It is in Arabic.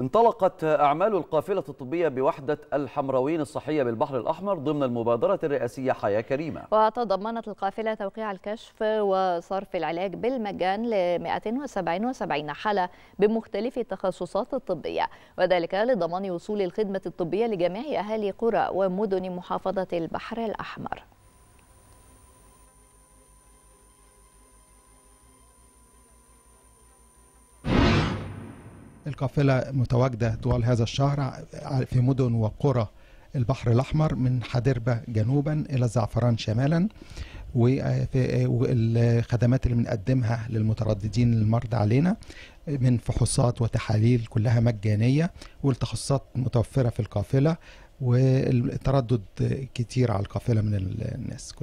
انطلقت أعمال القافلة الطبية بوحدة الحمراوين الصحية بالبحر الأحمر ضمن المبادرة الرئاسية حياة كريمة وتضمنت القافلة توقيع الكشف وصرف العلاج بالمجان ل 177 حالة بمختلف التخصصات الطبية وذلك لضمان وصول الخدمة الطبية لجميع أهالي قرى ومدن محافظة البحر الأحمر القافلة متواجدة طوال هذا الشهر في مدن وقرى البحر الأحمر من حدربة جنوبا إلى الزعفران شمالا والخدمات اللي بنقدمها للمترددين المرضى علينا من فحوصات وتحاليل كلها مجانية والتخصصات متوفرة في القافلة والتردد كتير على القافلة من الناس كلها